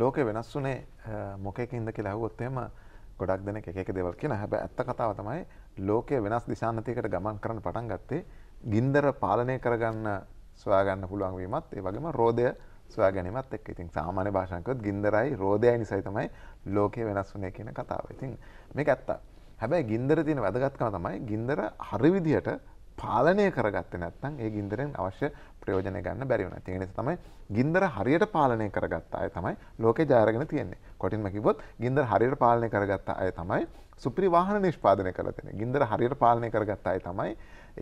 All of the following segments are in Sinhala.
ලෝක වෙනස් වුනේ මොකකින්ද කියලා හුවොත්තේම ගොඩක් දෙන එක දෙවල් කියෙන හැබ ඇත්ත කතාව තමයි ලෝකය වෙනස් දිශානතිකට ගමන් කරන පටන් ගත්තේ ගින්දර පාලනය කරගන්න ස්වාගන්න පුළුවන්වීමත් ඒ වගේම රෝධය ස්වා ගැනීමත් එක් ඉතින් සාමාන්‍ය භාෂංකවත් ගින්දරයි රෝධය නිසයි තමයි ලෝකය වෙනස් වුනේ කියන කතාව ඉතින් මේක ඇත්තා හැබැයි ගින්දර තියෙන වැදගත්කම තමයි ගින්දර හරිවිදිහට පාලනය කරගත්ත නැත්තන් ඒ ගින්දරෙන් අවශ්‍ය ප්‍රයෝජනය ගන්න බැරිවුණ තිගෙන තමයි ගින්දර හරියට පාලනය කරගත්ත අය තමයි ලෝක ජයරගෙන තියන්නේ කොටින්ම කිවොත් ගින්දර හරියට පාලනය කරගත්ත අය තමයි සුපිරි වාහන නිෂ්පාදනය කරතින ගින්දර හරියට පාලනය කරගත්ත අය තමයි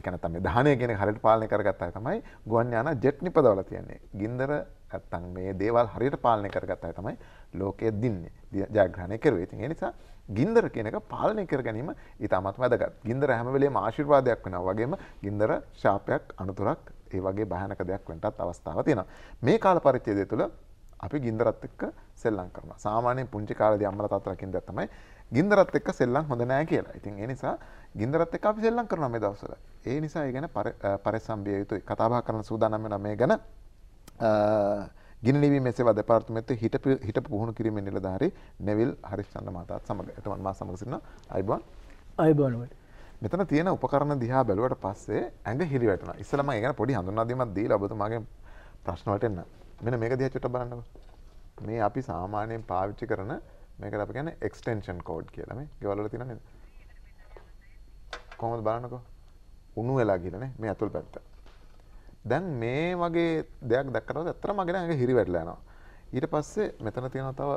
එකන තම දානය ගෙන හරිට පාලනය කරගත්ත අය තමයි ගුවන් යාන ජෙට් නිපදවල තියන්නේ ගින්දර ඇත්තන් මේ දේවල් හරියට පාලනය කරගත්ත අය තමයි ලෝකය දින්නේ ජයග්‍රහණය කරවේ ති නිසා ගින්දර කෙනක පාලනය කර ගැනීම ඉතාමත් වැදගත් ගින්දර හැමවෙලේ ආශිර්වාදයක් වෙන වගේම ගින්දර ශාපයක් අනතුරක් ඒ වගේ බහනක දෙයක් වෙන්ටත් අවස්ථාව තියෙන මේ කාල පරිච්චේදය තුළ අපි ගින්දරත් එක්ක සෙල්ලං කරන සාමානය පුංචි කාලද අම්මල තත්රකින් දැත්තමයි ගින්දරත් එක්ක සෙල්ලං හොඳනෑ කියලා ඉතින් එනිසා ගින්දරත් එක් අපි සෙල්ලං කරන මේ දවසල ඒ නිසා ඒ ගැන පරිසම්බිය යුතුයි කතාබා කරන සූදානම් වෙන මේ ගැන ගිනිනවී මෙසේවා දෙපාර්තමේන්තුවේ හිටපු හිටපු පුහුණු කිරීමේ නිලධාරී නෙවිල් හරිස්චන්ද්‍ර මහතාත් සමග එතමන් මා සමග සිටින අයිබෝන් අයිබෝන් මෙතන තියෙන උපකරණ දිහා බැලුවට පස්සේ ඇඟ හිරි වැටෙනවා. ඉස්සෙල්ලා මම ඒකට පොඩි හඳුන්වාදීමක් දීලා ඔබතුමාගේ ප්‍රශ්න වලට එන්න. මෙන්න මේක දිහා චුට්ටක් බලන්නකෝ. මේ අපි සාමාන්‍යයෙන් පාවිච්චි කරන මේකට අපි කියන්නේ එක්ස්ටෙන්ෂන් කෝඩ් කියලා මේ ගෙවල් වල තියෙන නේද? කොහොමද බලන්නකෝ. උණු වෙලා කියලා නේ මේ අතුල් පැත්ත. දැන් මේ වගේ දෙයක් දැක්කරත් ඇත්තට මගෙන ඇඟ හිරි වැටලා යනවා. ඊට පස්සේ මෙතන තියෙන තව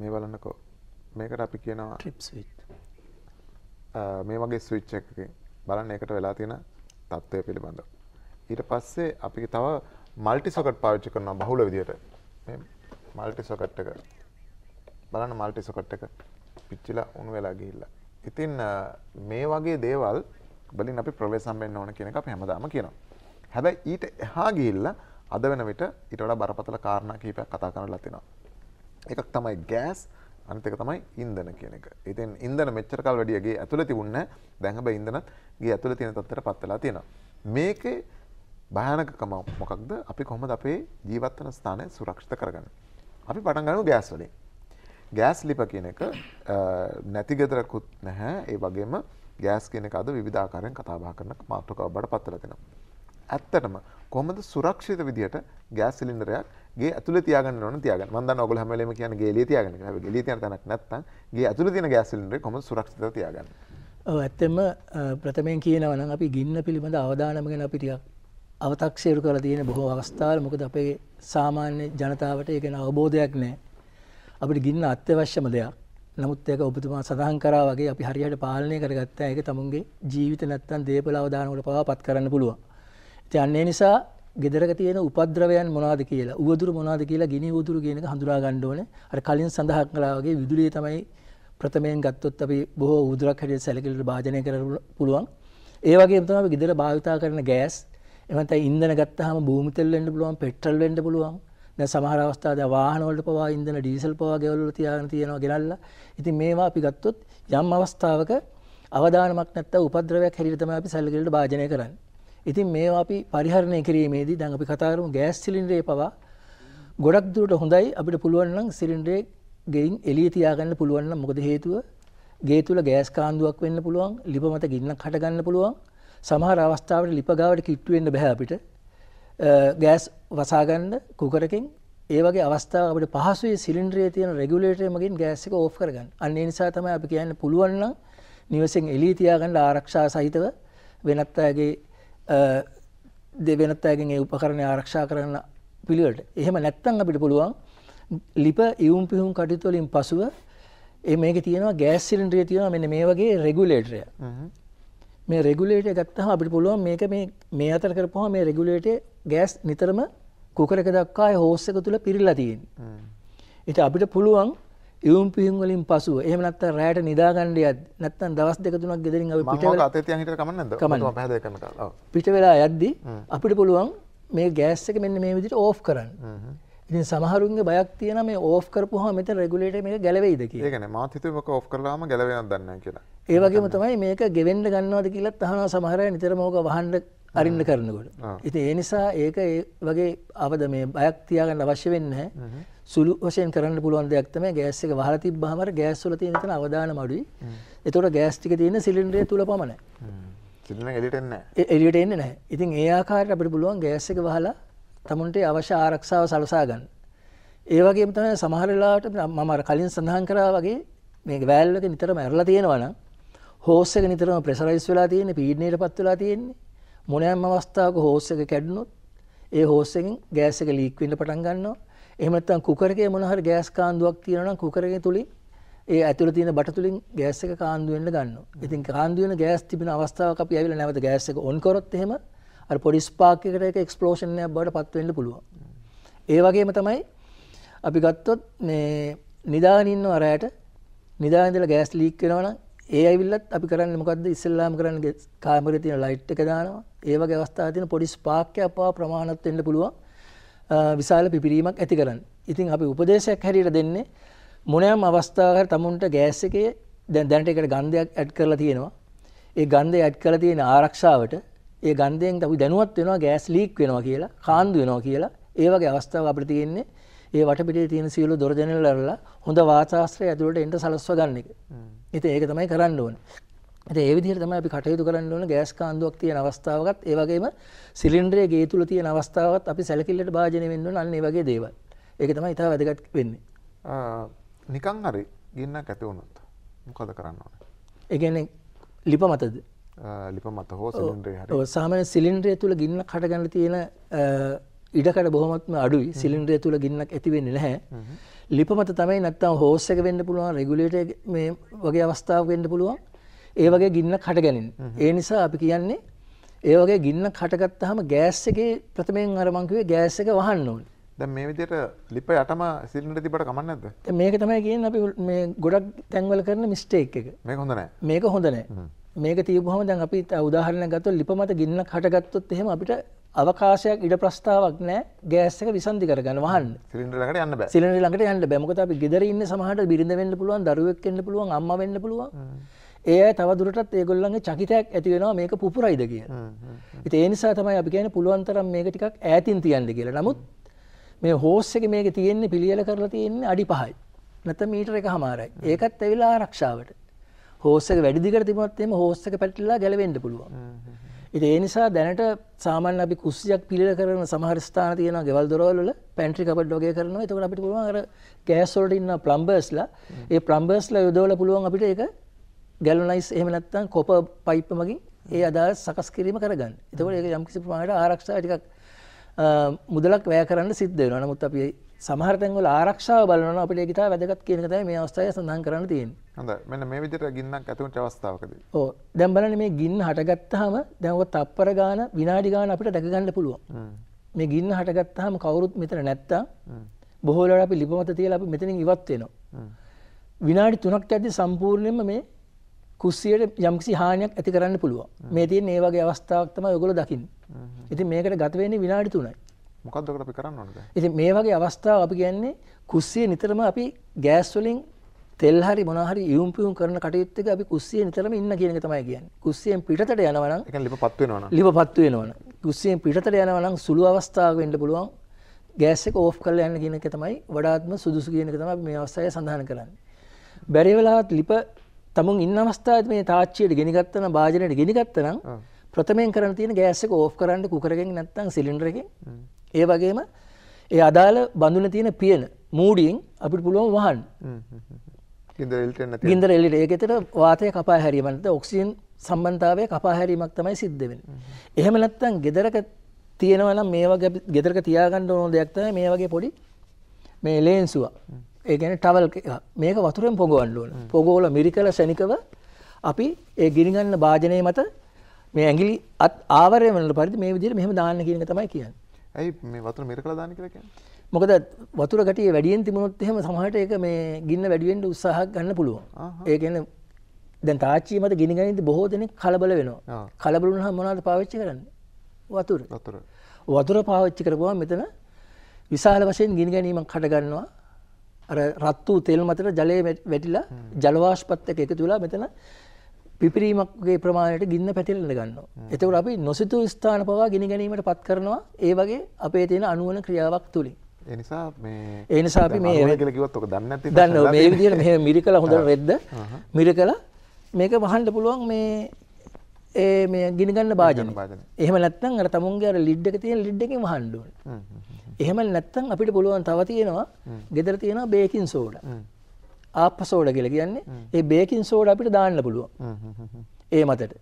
මේ බලන්නකෝ. මේකට අපි කියනවා ට්‍රිප් ස්විච්. මේ වගේ ස්විච් එකකින් බලන්න ඒකට වෙලා තියෙන තත්ත්වය පිළිබඳව. ඊට පස්සේ අපි තව මල්ටි සොකට් පාවිච්චි කරනවා බහුල විදිහට. මේ මල්ටි සොකට් එක බලන්න මල්ටි සොකට් එක පිච්චිලා උණු වෙලා ගිහිල්ලා. ඉතින් මේ වගේ දේවල් වලින් අපි ප්‍රවේශම්බෙන් ඕන කියන එක අප හැමදාම කියනවා. හැබැයි ඊට එහා ගිහිල්ල අද වෙන විට ඊට වඩා බරපතල කාරණා කීපයක් කතා කරලා තිනවා. එකක් තමයි ගෑස් අනිත් එක තමයි ඉන්ධන කියන එක. ඉතින් ඉන්ධන මෙච්චර කල් වැඩිය ගේ ඇතුළේ තිබුණේ නැහැ. දැන් හැබැයි ඉන්ධනත් ගේ ඇතුළේ තියෙන තත්ත්වයට පත් වෙලා තියෙනවා. මේකේ භයානකකම මොකක්ද? අපි කොහොමද අපේ ජීවත් වෙන ස්ථානය සුරක්ෂිත කරගන්නේ? අපි පටන් ගන්නවා ගෑස් වලින්. ගෑස් ලිප කියන එක නැති ගෙදරකුත් නැහැ. ඒ වගේම ගෑස් කියන එක අද විධාකාරයෙන් කතාබා කරන මාතෘකාව බට පත්තල දෙෙනවා. ඇත්තටම කොහොමද සුරක්ෂිත විදිහට ගෑස් සිලින්ඩරයක් ගේ ඇතුළේ තියාගන්න ඕන තියාගන්න. මම දන්නවා ඔයගොල්ලෝ හැම වෙලේම කියන්නේ ගේලිය තියාගන්න කියලා. හැබැයි ගේලිය තියන තැනක් නැත්නම් ගේ ඇතුළේ තියෙන ගෑස් සිලින්ඩරේ කොහොමද සුරක්ෂිතව තියාගන්න? ඔව් ඇත්තෙම ප්‍රථමයෙන් කියනවා නම් අපි ගින්න පිළිබඳ අවධානම ගැන අපි ටිකක් අව탁සේරු කරලා තියෙන බොහෝ අවස්ථාවල මොකද අපේ සාමාන්‍ය ජනතාවට ඒක ගැන අවබෝධයක් නැහැ. අපිට ගින්න අත්‍යවශ්‍යම දෙයක්. නමුත් ඒක ඔබතුමා සඳහන් කරා වගේ අපි හරියට පාලනය කරගත්තා ඒක තමුන්ගේ ජීවිත නැත්තම් දේපල අවදානවල පවා පත් කරන්න පුළුවන්. ඉතින් අන්න ඒ නිසා ගෙදරක තියෙන උපද්‍රවයන් මොනවද කියලා, උවදුරු මොනවද කියලා ගිනි උවදුරු කියන එක හඳුනා ගන්න ඕනේ. අර කලින් සඳහන් කළා වගේ විදුලිය තමයි ප්‍රථමයෙන් ගත්තොත් අපි බොහෝ උවදුරක් හැටියට සැලකිලිට භාජනය කරන්න පුළුවන්. ඒ වගේම තමයි අපි ගෙදර භාවිතා කරන ගෑස්, එහෙම නැත්නම් ඉන්ධන ගත්තාම භූමි තෙල් වෙන්න පුළුවන්, පෙට්‍රල් වෙන්න පුළුවන්. දැන් සමහර අවස්ථා දැන් වාහනවලට පවා ඉන්ධන ඩීසල් පවා ගෙවල් වල තියාගෙන තියනවා ගෙනල්ලා. ඉතින් මේවා අපි ගත්තොත් යම් අවස්ථාවක අවදානමක් නැත්තම් උපද්‍රවයක් හැටියට තමයි අපි සල්ලිගලට භාජනය කරන්නේ. ඉතින් මේවා අපි පරිහරණය කිරීමේදී දැන් අපි කතා කරමු ගෑස් සිලින්ඩරේ පවා ගොඩක් දුරට හොඳයි අපිට පුළුවන් නම් සිලින්ඩරේ ගෙයින් එළිය තියාගන්න පුළුවන් නම් මොකද හේතුව ගේ තුල ගෑස් කාන්දුවක් වෙන්න පුළුවන් ලිප මත ගින්නක් හටගන්න පුළුවන් සමහර අවස්ථාවට ලිප ගාවට කිට්ටු වෙන්න බෑ අපිට ගෑස් වසාගන්න කුකරකින් ඒවගේ අවස්ථාව අපට පහසුවේ සිලින්ද්‍රයේ තියෙන රෙගුලේටර් මගින් ගෑස් එක ඕෆ් කරගන්න. අන්න ඒ නිසා තමයි අපි කියන්නේ පුළුවන් නම් නිවසෙන් එළිය තියාගන්න ආරක්ෂා සහිතව වෙනත් අයගේ දෙවෙනත් අයගෙන් ඒ උපකරණ ආරක්ෂා කරන්න පිළිවෙලට. එහෙම නැත්නම් අපිට පුළුවන් ලිප ඉවුම් පිහුම් කටයුතු වලින් පසුව ඒ මේක තියෙනවා ගෑස් සිලින්ඩරේ තියෙනවා මෙන්න මේ වගේ රෙගුලේටරය. මේ රෙගුලේටය ගත්තහම අපිට පුළුවන් මේක මේ අතර කරපුහම මේ රෙගුලේටේ ගෑස් නිතරම කුකරක දක්කායි හෝස්සක තුළ පිරිල්ලා තියෙන්. ඉට අපිට පුළුවන් ඉවම් පිහිංවලින් පසුව එහම නත්ත රෑට නිදාගණ්ඩියත් නැත්තන් දවස් දෙක තුනක් ගෙදරින් පිට පිට වෙලා යද්දි අපිට පුළුවන් මේ ගෑස්සක මෙන්න මේ විදිට ඕෆ් කරන්න. ඉතින් සමහරුන්ගේ බයක් තියෙන මේ ඕෆ් කරපුහම මෙතන රෙගුලේටර් මේක ගැලවෙයිද කියලා. ඒකනේ මාත් හිතුවේ මේක ඕෆ් කරලාම ගැලවෙනවද දන්නේ නැහැ කියලා. ඒ වගේම තමයි මේක ගෙවෙන්න ගන්නවද කියලාත් අහනවා සමහර අය නිතරම ඕක වහන්න අරින්න කරනකොට. ඉතින් ඒ නිසා ඒක ඒ වගේ අවද මේ බයක් තියාගන්න අවශ්‍ය වෙන්නේ නැහැ. සුළු වශයෙන් කරන්න පුළුවන් දෙයක් තමයි ගෑස් එක වහලා තිබ්බහම අර ගෑස් වල තියෙන තන අවදානම අඩුයි. ඒතකොට ගෑස් ටික තියෙන සිලින්ඩරය තුල පමණයි. සිලින්ඩරය එළියට එන්නේ නැහැ. එළියට එන්නේ නැහැ. ඉතින් ඒ ආකාරයට අපිට පුළුවන් ගෑස් එක වහලා තමුන්ට අවශ්‍ය ආරක්ෂාව සලසා ගන්න. ඒ වගේ තමයි සමහර වෙලාවට මම අර කලින් සඳහන් කරා වගේ මේ වැල් එක නිතරම ඇරලා තියෙනවා නම් හෝස් එක නිතරම ප්‍රෙෂරයිස් වෙලා තියෙන්නේ පීඩනයටපත් වෙලා තියෙන්නේ මොනෑම අවස්ථාවක හෝස් එක කැඩුනොත් ඒ හෝස් එකෙන් ගෑස් එක ලීක් වෙන්න පටන් ගන්නවා. එහෙම නැත්නම් කුකර් එකේ මොන හරි ගෑස් කාන්දුවක් තියෙනවා නම් කුකර් එකේ තුලින් ඒ ඇතුළේ තියෙන බට තුලින් ගෑස් එක කාන්දු වෙන්න ගන්නවා. ඉතින් කාන්දු වෙන ගෑස් තිබෙන අවස්ථාවක් අපි ඇවිල්ලා නැවත ගෑස් එක ඔන් කරොත් එහෙම අර පොඩි ස්පාක් එකකට ඒක එක්ස්ප්ලෝෂන් එකක් බවට පත් වෙන්න පුළුවන්. ඒ වගේම තමයි අපි ගත්තොත් මේ නිදාගෙන ඉන්නව රැයට නිදාගෙන ඉඳලා ගෑස් ලීක් වෙනවා නම් ඒ ඇවිල්ලත් අපි කරන්නේ මොකද්ද ඉස්සෙල්ලාම කරන්නේ කාමරේ තියෙන ලයිට් එක දානවා. ඒ වගේ අවස්ථා තියෙන පොඩි ස්පාක් එකක් පවා ප්‍රමාණවත් වෙන්න පුළුවන්. විශාල පිපිරීමක් ඇති කරන්න. ඉතින් අපි උපදේශයක් හැටියට දෙන්නේ මොනෑම් අවස්ථාවකට තමුන්ට ගෑස් එකේ දැන් දැනට එකට ගන්ධයක් ඇඩ් කරලා තියෙනවා. ඒ ගන්ධය ඇඩ් කරලා තියෙන ආරක්ෂාවට ඒ ගන්ධයෙන් අපි දැනුවත් වෙනවා ගෑස් ලීක් වෙනවා කියලා කාන්දු වෙනවා කියලා ඒ වගේ අවස්ථාවක් අපිට තියෙන්නේ ඒ වටපිටේ තියෙන සියලු දොර ජනෙල් අරලා හොඳ වාතාශ්‍රය ඇතුළට එන්න සලස්ව ගන්න එක. ඉතින් ඒක තමයි කරන්න ඕනේ. ඉතින් ඒ විදිහට තමයි අපි කටයුතු කරන්න ඕනේ ගෑස් කාන්දුවක් තියෙන අවස්ථාවකත් ඒ වගේම සිලින්ඩරයේ ගේ තුල තියෙන අවස්ථාවකත් අපි සැලකිල්ලට භාජනය වෙන්න ඕන අන්න ඒ වගේ දේවල්. ඒක තමයි ඊට වැඩගත් වෙන්නේ. නිකන් හරි ගින්නක් ඇති වුණොත් මොකද කරන්න ඕනේ? ඒ කියන්නේ ලිප මතද? ලිප මත හෝ සිලින්ඩ්‍රේ හරි සාමාන්‍ය සිලින්ඩ්‍රය තුල ගින්නක් හටගන්න තියෙන ඉඩකඩ බොහොමත්ම අඩුයි සිලින්ඩ්‍රය තුල ගින්නක් ඇති වෙන්නේ නැහැ ලිප මත තමයි නැත්තම් හෝස් එක වෙන්න පුළුවන් රෙගුලේටර් මේ වගේ අවස්ථාවක් වෙන්න පුළුවන් ඒ වගේ ගින්නක් හටගැනින් ඒ නිසා අපි කියන්නේ ඒ වගේ ගින්නක් හටගත්තාම ගෑස් එකේ ප්‍රථමයෙන් අර මං කිව්වේ ගෑස් එක වහන්න ඕනේ දැන් මේ විදිහට ලිප යටම සිලින්ඩර් තිබ්බට කමක් නැද්ද? මේක තමයි කියන්නේ අපි මේ ගොඩක් තැන්වල කරන මිස්ටේක් එක. මේක හොඳ නැහැ. මේක හොඳ නැහැ. මේක තියපුහම දැන් අපි උදාහරණයක් ගත්තොත් ලිප මත ගින්නක් හටගත්තොත් එහෙම අපිට අවකාශයක් ඉඩ ප්‍රස්ථාවක් නැහැ ගෑස් එක විසන්ධි කරගන්න වහන්න. සිලින්ඩර් ළඟට යන්න බෑ. සිලින්ඩර් ළඟට යන්න බෑ. මොකද අපි ගෙදර ඉන්න සමහරට බිරිඳ වෙන්න පුළුවන්, දරුවෙක් වෙන්න පුළුවන්, අම්මා වෙන්න පුළුවන්. ඒ අය තව දුරටත් ඒගොල්ලන්ගේ චකිතයක් ඇති වෙනවා මේක පුපුරයිද කියලා. ඉතින් ඒ නිසා තමයි අපි කියන්නේ පුළුවන් තරම් මේක ටිකක් ඈතින් තියන්න කියලා. නමුත් මේ හෝස් එක මේක තියෙන්නේ පිළියෙල කරලා තියෙන්නේ අඩි 5යි. නැත්නම් මීටර එකමාරයි. ඒකත් ඇවිල්ලා ආරක්ෂාවට. හෝස්සක වැඩිදිකට තිබත්තේම හෝස්සක පැටලා ගැලවෙන්ඩ පුළුවන්. ඉති ඒනිසා දැනට සාමාන් අපි කුස්සියක් පිළ කරන සමහරස්ථාන තියන ගෙවල් දොරවල පැට්‍රි කපට ොගේ කරන එතක අපිට පුළුවන් අර ගෑස්වලට ඉන්න ප්ලම්බර්ස්ලා ඒ ප්ලම්බර්ස්ල යුදවල පුළුවන් අපිට එක ගැලනයිස් එහමනත්තන් කොප පයිප්ප මගින් ඒ අදා සකස් කිරීම කරගන්න එතකට ඒ යම්කිසි ප්‍රමාණයට ආරක්ෂා ටිකක් මුදලක් වැෑ කරන්න සිද්ධ වෙන නමුත් අපි සමහරතැන්ගල ආරක්ෂාව බලන අපට ගතා වැදගත් කියනකත මේ අවස්ථාය සඳහන් කරන තියෙන් හඳ මෙන්න මේ විදිර ගින්නක් ඇතුට අවස්ථාවකද ඕ දැම්බලන මේ ගින්න හටගත්තහම දැව තප්පර ගාන විනාඩිගාන අපට දැකගන්න පුළුවන් මේ ගින්න හටගත්තහම කවුරුත් මෙතර නැත්තා බොහෝලට අපි ලිපමත තියල අප මෙතනින් ඉවත්වෙනවා විනාඩි තුනක්ට ඇති සම්පූර්ණයම මේ කුස්සියට යම්කිසි හානියක් ඇති කරන්න පුළුවන් මේ තියෙන් ඒවගේ අවස්ථාවක්තම යොගොල දකිින් ඉති මේකට ගතවෙන්නේ විනාඩි තුනයි මොකක්දකට අපි කරන්න ඕනද ඉතින් මේ වගේ අවස්ථාව අපි කියන්නේ කුස්සිය නිතරම අපි ගෑස් වලින් තෙල් හරි මොනවා හරි ඉයුම් පියුම් කරන කටයුත්ත එක අපි කුස්සිය නිතරම ඉන්න කියන එක තමයි කියන්නේ කුස්සියෙන් පිටතට යනවා නම් ඒ කියන්නේ ලිපපත් වෙනවා නම් ලිපපත් වෙනවා නම් කුස්සියෙන් පිටතට යනවා නම් සුළු අවස්ථාවක වෙන්න පුළුවන් ගෑස් එක ඕෆ් කරලා යන්න කියන එක තමයි වඩාත්ම සුදුසු කියන එක තමයි අපි මේ අවස්ථාවේ සඳහන් කරන්නේ බැරි වෙලාවත් ලිප තමුන් ඉන්න අවස්ථාවේ මේ තාච්චියට ගෙනිගත්තන භාජනයට ගෙනිගත්තනම් ප්‍රථමයෙන් කරන්න තියෙන ගෑස් එක ඕෆ් කරන්න කුකරකින් නැත්නම් සිලින්ඩරකින් ඒ වගේම ඒ අදාළ බඳුන තියෙන පියන මූඩියෙන් අපිට පුළුවන් වහන් ගින්දර එල්ලිට ඒකෙතට වාතය කපා හැරීමට ඔක්සිජන් සම්බන්ධාවය කපා හැරීමක් තමයි සිද්ධ වෙන. එහෙම නැත්තන් ගෙදරක තියෙනවනම් මේවා ගෙදරක තියාගන්න ඕනෝ දෙයක්තම මේ වගේ පොඩි මේ ලේන්සුවා ඒගැන ටවල් මේක වතුරෙන් පොගවන්න ඕන පොගෝල මිරිකල සැනිකව අපි ඒ ගිනිගන්න භාජනය මත මේ ඇගිලි අත් ආවරය වනට පරිදි මේ විදිර මෙහම දාන්න කියන තමයි කියන්න ඇයි මේ වතුර මෙර කළ දාන කියලා කියන්නේ? මොකද වතුර ගැටිය වැඩියෙන් තිබුණොත් එහෙම සමහරට ඒක මේ ගින්න වැඩි වෙන්න උත්සාහ ගන්න පුළුවන්. ඒ කියන්නේ දැන් තාච්චිය මත ගිනි ගනිද්දී බොහෝ දෙනෙක් කලබල වෙනවා. කලබල වුණාම මොනවද පාවිච්චි කරන්නේ? වතුර. වතුර. වතුර පාවිච්චි කරපුවා මෙතන විශාල වශයෙන් ගිනි ගැනීමක් හට ගන්නවා. අර රත් වූ තෙල් මතට ජලය වැටිලා ජල වාෂ්පත් එක්ක එකතු වෙලා මෙතන පිපිරීමක්ගේ ප්‍රමාණයට ගින්න පැතිරෙන්න ගන්නවා. එතකොට අපි නොසිතූ ස්ථාන පවා ගිනි ගැනීමට පත් කරනවා ඒ වගේ අපේ තියෙන අනුවන ක්‍රියාවක් තුලින්. ඒ නිසා මේ ඒ නිසා අපි මේ කියලා කිව්වත් ඔක දන්නේ නැති දන්නවා මේ විදිහට මෙහෙ මිරිකලා හොඳට රෙද්ද මිරිකලා මේක වහන්න පුළුවන් මේ ඒ මේ ගිනි ගන්න භාජන. එහෙම නැත්නම් අර තමුන්ගේ අර ලිඩ් එක තියෙන ලිඩ් එකෙන් වහන්න ඕනේ. එහෙම නැත්නම් අපිට පුළුවන් තව තියෙනවා ගෙදර තියෙනවා බේකින් සෝඩා. ආපසෝඩ කියල කියන්නේ ඒ බේකින් සෝඩ අපිට දාන්න පුළුවන් ඒ මතට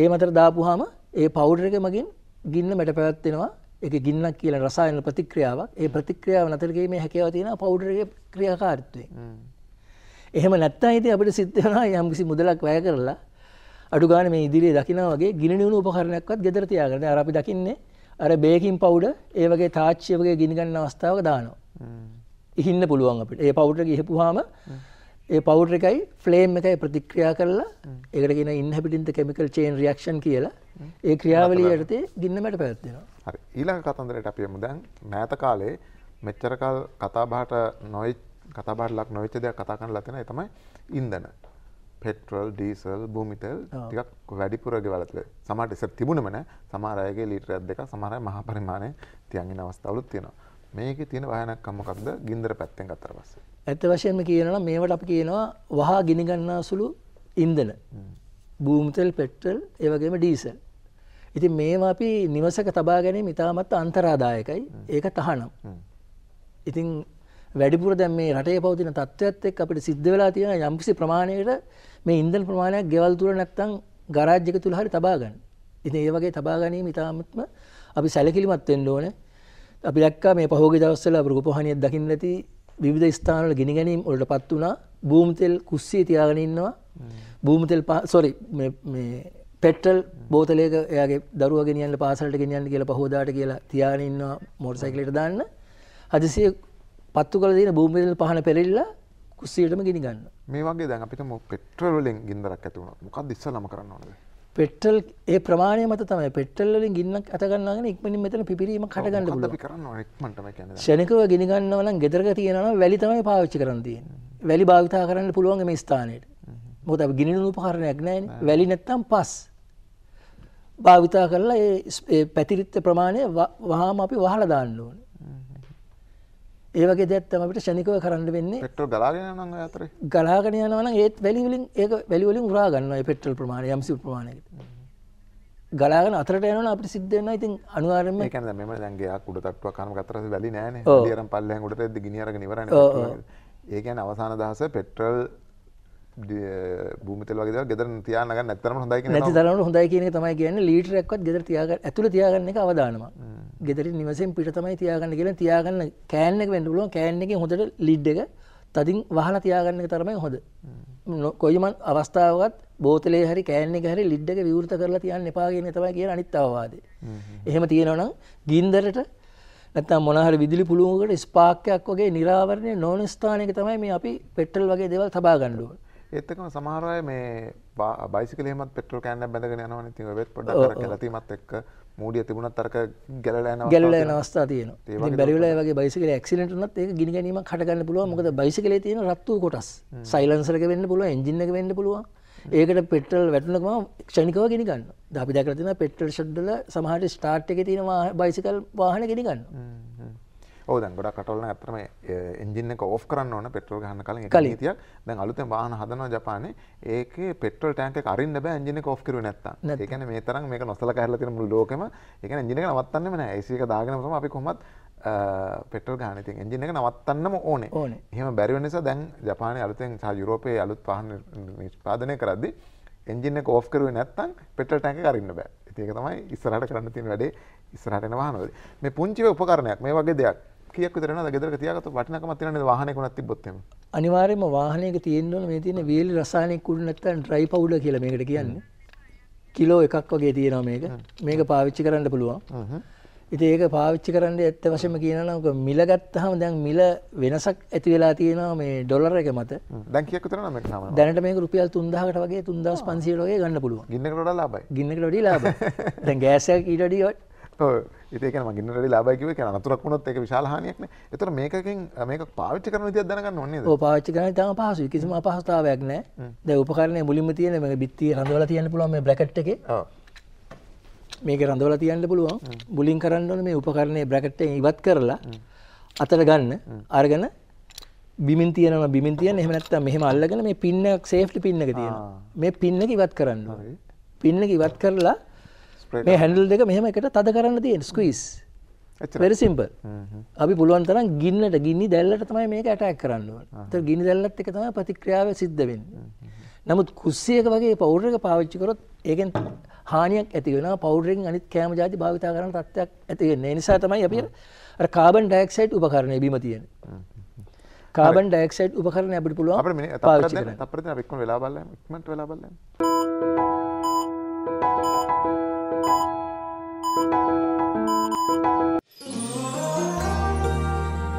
ඒ මතර දාපුහාම ඒ පෞඩර එක මගින් ගින්න මැට පැවත්වෙනවා එක ගින්නක් කියන රසායන ප්‍රතික්‍රියාවක් ඒ ප්‍රතික්‍රියාව නතරගේ මේ හැකව තියෙන පෞඩරගේ ක්‍රියාකාරිත්වය එහෙම නැත්තා හිතේ අපට සිද්ධනා යම්කිසි මුදලක් වැය කරලා අඩු ගාන මේ ඉදිරියේ දකිනා වගේ ගිනිනුණු උපකරණයක්වත් ගෙදර තියාගෙන. දැන් අර අපි දකින්නේ අර බේකින් පවුඩර් ඒ වගේ තාච්චිය වගේ ගිනි ගන්න අවස්ථාවක දානවා. ඉහින්න පුළුවන් අපට ඒ පවුට ගිහපුහාම ඒ පවුට එකයි ෆ්ලේම් එකයි ප්‍රතික්‍රියා කරලා ඒකටගෙන ඉන්හැපිටින්ත කෙමිකල් චේන් රියක්ෂන් කියලා ඒ ක්‍රියාවලිය යටතේ ගින්නමට පැත්වෙනවා ඊළඟ කතන්දරට අපිය මුදැන් මෑත කාලේ මෙච්චරකල් කතාබාට නොයි කතාබාට ලක් නොවිච්ච දෙයක් කතා කන ලතින තමයි ඉන්දන පෙට්‍රල් ඩීසල් භූමිතල් ටිකක් වැඩිපුරග වලතුල සමට ඉස තිබුණමන සමාරයගේ ලීටරයක් දෙක සමරය මහ පරිමාණය තියන්ගෙන අවස්ථාවලුත් තියෙනවා මේක තියෙන වහනක්කම් මොකක්ද ගින්දර පැත්තෙන් ගත්තට පස්සේ. ඇත්ත වශයෙන්ම කියනවා මේවට අපි කියනවා වහා ගිනි ගන්නාසුළු ඉන්ධන. බූම් තෙල්, පෙට්‍රල්, ඒ වගේම ඩීසල්. ඉතින් මේවා අපි නිවසක තබා ගැනීම ඉතාමත් අන්තරාදායකයි. ඒක තහනම්. ඉතින් වැඩිපුර දැන් මේ රටේ පවතින තත්ත්වයත් එක්ක අපිට සිද්ධ වෙලා තියෙන යම්කිසි ප්‍රමාණයකට මේ ඉන්ධන ප්‍රමාණයක් ගෙවල් තුල නැත්තම් ගරාජ් එක තුල හරි තබා ගන්න. ඉතින් ඒ වගේ තබා ගැනීම ඉතාමත්ම අපි සැලකිලිමත් වෙන්න ඕනේ. අපි දැක්කා මේ පහෝගේ දවස්වල අපේ රූපවාහිනියක් දකින්න ඇති විවිධ ස්ථානවල ගිනි ගැනීම් වලටපත් වුණා. බූම් තෙල් කුස්සිය තියාගෙන ඉන්නවා. බූම් තෙල් sorry මේ මේ පෙට්‍රල් බෝතලයක එයාගේ දරුවා ගෙනියන්න පාසලට ගෙනියන්න කියලා පහෝදාට කියලා තියාගෙන ඉන්නවා මෝටර් සයිකලෙට දාන්න. හදිසියෙ පත්තු කරලා දෙන බූම් තෙල් පහන පෙරලිලා කුස්සියටම ගිනි ගන්න. මේ වගේ දැන් අපිට පෙට්‍රල් වලින් ගින්දරක් ඇති වුණා. මොකක්ද ඉස්සලම කරන්න ඕනේ? පෙට්‍රල් ඒ ප්‍රමාණය මත තමයි පෙට්‍රල්ලින් ගින්නක් අතගන්නගෙන ඉක්මනින් මෙතන පිපිරීම කටගන්න පුළුවන් ශනිකව ගිනිගන්නවන ගෙදරක තියෙනවා වැලි තමයි පාවිච්චි කරන්න තියෙන වැලි භාවිතා කරන්න පුළුවන් මේ ස්ථානයට මොකද අපි ගිනිනුණු උපකරණයක් නැහැ වැලි නැත්තම් පස් භාවිතා කරලා ඒ පැතිරිච්ච ප්‍රමාණය වහාම අපි වහලා දාන්න ඕනේ ඒ වගේ දෙයක් තමයි අපිට ෂණිකව කරන්න වෙන්නේ. පෙට්‍රල් ගලාගෙන යනවා නම් අතරේ. ගලාගෙන යනවා නම් ඒත් වැලි වලින් ඒක වැලි වලින් උරා ගන්නවා ඒ පෙට්‍රල් ප්‍රමාණය යම්සි ප්‍රමාණයකට. ගලාගෙන අතරට යනවා අපිට සිද්ධ වෙනවා ඉතින් අනිවාර්යයෙන්ම ඒ කියන්නේ මෙහෙම දැන් ගයක් උඩ තට්ටුවක් කරම ගත්ත පස්සේ වැලි නෑනේ. ගියරම් පල්ලෙහාන් උඩට ඇද්දි ගිනි අරගෙන ඉවරනේ. ඒ කියන්නේ අවසාන දහස පෙට්‍රල් භූමතල් වගේ ගෙදර තියානගන්න ඇතරම හොඳයි නැති තරමට හොඳයි කියන තමයි කියන්නේ ලීටරයක්වත් ගෙදර තියාගන්න ඇතුළ තියාගන්න එක අවදානම. ගෙදර නිවසෙන් පිට තමයි තියාගන්න කියලා තියාගන්න කෑන් එක වෙන්න පුළුවන් කෑන් එකේ හොඳට ලීඩ් එක තදින් වහලා තියාගන්න එක තරමයි හොඳ. කොයිම අවස්ථාවකත් බෝතලේ හරි කෑන් එක හරි ලීඩ් එක විවෘත කරලා තියන්න එපා කියන තමයි කියන අනිත් අවවාදය. එහෙම තියෙනවා නම් ගින්දරට නැත්තම් මොනහරි විදුලි පුළුවන්කට ස්පාර්ක්යක් වගේ නිරාවරණය නොවන ස්ථානයක තමයි මේ අපි පෙට්‍රල් වගේ දේවල් තබා ගන්න ඕනේ. ඒත්තකම සමහරය මේ බයිසිකලේමත් පෙට්‍රල් කෑන්න බැඳගෙන යනවන ති වෙත් පොඩ කැලතිමත් එක් මූඩිය තිබුණත් තරක ගැලන ගැල්ල අවස්ථා තියන බැරිවල වගේ බයිසිකල ක්සිලටනත් ඒ ගිනි ගැනීම කටගන්න පුළුව මොකද බයිසිකලේ තියෙන රත්තු කොටස් සයිලන්සරක වෙන්න පුළුව එජිනක වෙන්න පුළුවන් ඒකට පෙටල් වැටනකම ක්ෂණිකව ගෙනගන්න අපි දැකරතින පෙටල් ශද්දල සමහට ස්ටාර්ට් එක තියෙනවා බයිසිකල් වාහන ගෙනගන්න ඕ දැන් ගොඩක් රටවල ඇත්තටම එන්ජින් එක ඕෆ් කරන්න ඕන පෙට්‍රල් ගහන්න කලින් ඒක නීතියක් දැන් අලුතෙන් වාහන හදනවා ජපානයේ ඒකේ පෙට්‍රල් ටැංක් එක අරින්න බෑ එන්ජින් එක ඕෆ් කරුවේ නැත්තම් ඒ කියන්නේ මේ තරම් මේක නොසලකා හැරලා තියෙන මුළු ලෝකෙම ඒ කියන්නේ එන්ජින් එක නවත්තන්නෙම නෑ AC එක දාගෙනම තමයි අපි කොහොමත් පෙටල් ගානති එජින එක නවත්තන්නම ඕනේ එහෙම බැරිව නිසා දැන් ජපානය අලුතෙන් සහ යුරෝපය අලුත් පහන නිෂ්පාදනය කරදදි එන්ජින එක ෝෆ් කරුව නැත්තන් පෙටල් ටැක කරන්න බෑ ඒක තමයි ඉස්සරහට කරන්න තින් වැඩේ ඉස්සරහටන වාහනවද මේ පුංචිව උපකරණයක් මේ වගේ දෙයක් කියක් විතරනද ගෙදරක තියාගත්තොත් වටිනකමක් තියෙන නේද වාහනයක උනත් තිබ්බොත් එහෙම අනිවාර්යයෙන්ම වාහනයක තියෙන්න ඕන මේ තියෙන වීලි රසායනික කුඩු නැත්තම් ඩ්‍රයි පවුඩර් කියලා මේකට කියන්නේ කිලෝ එකක් වගේ තියෙනවා මේක මේක පාවිච්චි කරන්න පුළුවන් ඉතින් ඒක පාවිච්චි කරන්න ඇත්ත වශයෙන්ම කියනවා නම් මිල ගත්තාම දැන් මිල වෙනසක් ඇති වෙලා තියෙනවා මේ ඩොලර් එක මත. දැන් කීයක් විතර නම් මේක සාමාන්‍ය. දැනට මේක රුපියල් 3000කට වගේ 3500ට වගේ ගන්න පුළුවන්. ගින්නකට වඩා ලාභයි. ගින්නකට වඩා ලාභයි. දැන් ගෑස් එක ඊට වඩා ඒක මගින් ට ලාබයිකිව එක අනතුරක් වුණොත් එක විශාලහනයක්න එතර මේකින් මේක පාවිච්චි කරන තිය දනගන්න ඔන්නේ පාච්චි කරන තම පහසු කිසිම පහස්ථාවයක් නෑ ද උපකරණය මුලිම තියන මේ බිත්ති රඳවල තියන්න පුළුවන් මේ බ්‍රකට් එක මේක රඳවල තියන්න පුළුවන් බුලින් කරන්නන මේ උපකරණය බ්‍රකට්ට ඉවත් කරලා අතර ගන්න අර්ගන බිමින් තියන බිමින් තියන එහමනත්ත මෙහම අල්ලගෙන මේ පින්නක් සේෆ්ලි පින්නක තියෙන මේ පින්නක ඉවත් කරන්න පින්නක ඉවත් කරලා මේ හැඩල් දෙක මෙහම එකට තද කරන්න තියෙන් ස්කීස් පෙරසිම්ප අපි පුළුවන්තරන් ගින්නට ගිනි දැල්ලට තමයි මේක ඇටක් කරන්නවා ත ගිනි දැල්ලත් එක තම ප්‍රතික්‍රියාව සිද්ධවෙන්න නමුත් කුස්සියක වගේ පෞරක පාවිච්චිකරොත් ඒකෙන් හානියක් ඇතිවෙන පෞරෙන් අනිත් කෑම ජාති භාවිතා කරන තත්ත්වයක් ඇතිවෙන්නේ නිසා තමයි අපි කාබන් ඩයික්සයිට් උපකරණය බීම තියෙන කාබන් ඩයික්සයිට් උපකරණ අපිට පුළුවන් අපිට මේ තත්පර දෙන්න තත්පර දෙන්න අපි කොහොම වෙලා බලන්න ඉක්මනට වෙලා බලන්න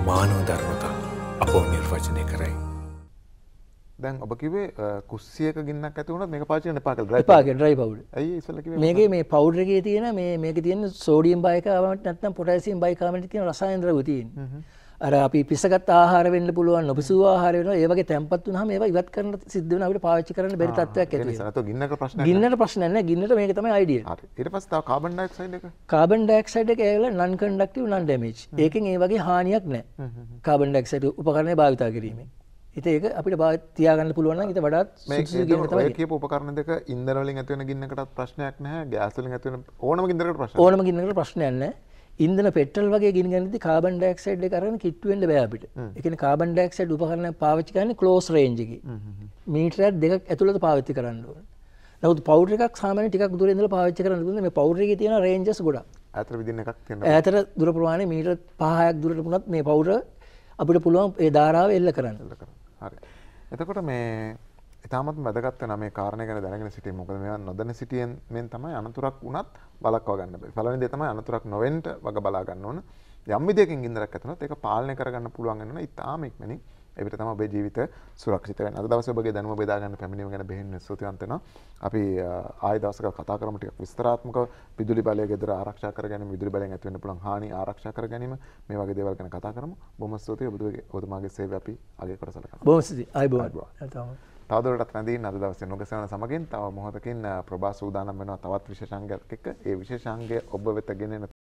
මානව ධර්මතා අපෝ නිර්වචනය කරයි. දැන් ඔබ කිවේ කුස්සියක ගින්නක් ඇතිවුණත් මේක පාවිච්චි කරන්න එපා කියලා. එපා කියලා ඩ්‍රයි පවුඩර්. ඇයි ඉස්සෙල්ලා කිව්වේ? මේකේ මේ පවුඩර් එකේ තියෙන මේ මේකේ තියෙන සෝඩියම් බයිකාබෝනේට් නැත්නම් පොටෑසියම් බයිකාබෝනේට් කියන රසායන ද්‍රව්‍ය තියෙන. අර අපි පිසගත් ආහාර වෙන්න පුළුවන් නොපිසූ ආහාර වෙනවා ඒ වගේ තැම්පත් වුනහම ඒවා ඉවත් කරන්න සිද්ධ වෙනවා අපිට පාවිච්චි කරන්න බැරි තත්ත්වයක් ඇති වෙනවා. ඒක ගින්නක ප්‍රශ්නයක් නෑ. ගින්නට ප්‍රශ්නයක් නෑ. ගින්නට මේක තමයි අයිඩියල්. හරි. ඊට පස්සේ තව කාබන් ඩයොක්සයිඩ් එක. කාබන් ඩයොක්සයිඩ් එක ඒවල non conductive non damage. ඒකෙන් ඒ වගේ හානියක් නෑ. කාබන් ඩයොක්සයිඩ් උපකරණය භාවිත කිරීමෙන්. ඉතින් ඒක අපිට තියාගන්න පුළුවන් නම් ඊට වඩාත් සුදුසු ගින්නක් තමයි. මේ කියපු උපකරණ දෙක ඉන්ධන වලින් ඇති වෙන ගින්නකටත් ප්‍රශ්නයක් නෑ. ගෑස් වලින් ඇති වෙන ඕනම ගින්නකට ප්‍රශ්නයක්. ඕනම ගින්නකට ප්‍රශ්නයක් නෑ. ඉන්දන පෙටල් වගේ ගිනි ගනිති කාබන් ඩක්සයිඩ් කරන කිට්ටුවෙන්ට බෑපිට එකන කාබන් ඩක්සයිඩ් උපකරන පාච්චිකන්න කලෝස් රේන්ජකි මීටරත් දෙක් ඇතුළට පාවිච්චි කරන්නුව නවත් පෞර එකක් සාම ටික් දුරෙදල පාච්ච කරන්න මේ පෞරග තියෙන රේන්ජස් ගොඩ ඇතර දුර ප්‍රමාණය මීට පහයක් දුරට පුනත් මේ පෞර අපිට පුළුවන් ඒ ධාරාව එල්ල කරන්න එතකොට මේ ඉතාමත් වැදගත් නම කාරණය ගැන දැනගෙන සිටිය මොකද මෙ නොදැන සිටියෙන් මෙන් තමයි අනතුරක් වනත් බලක්වාගන්න පලන දෙතම අනතුරක් නොවෙන්ට වග බලාගන්න ඕන යම්මිදයකින් ඉදරක් ඇතනොත් එක පාලනය කරගන්න පුළුවන්ගන්න ඉතාමෙක්මනි එවිට තම ඔබේ ජීවිත සුරක්ෂිත වෙන අද දවසේ ඔබගේ දැනුම බෙදාගන්න පැමිණීම ගැන බෙහෙන්න ස්තුතිවන්ත වෙනවා අපි ආයෙ දවසක කතා කරමු ටිකක් විස්තරාත්මකව විදුලි බලය ගෙදර ආරක්ෂා කර ගැනීම විදුලි බලයෙන් ඇති වෙන්න පුළුවන් හානි ආරක්ෂා කර ගැනීම මේ වගේ දේවල් ගැන කතා කරමු බොහොම ස්තුතියි ඔබතුමාගේ ඔබතුමාගේ සේවය අපි අගය කරසලකනවා බොහොම ස්තුතියි ආයෙ බොහොම තවදරට රැඳීන් අද දවසේ නුගසන සමගින් තව මොහොතකින් ප්‍රභා සූදානම් වෙනවා තවත් විශේෂාංගයක් එක්ක ඒ විශේෂාංගය ඔබ වෙත ගෙනෙන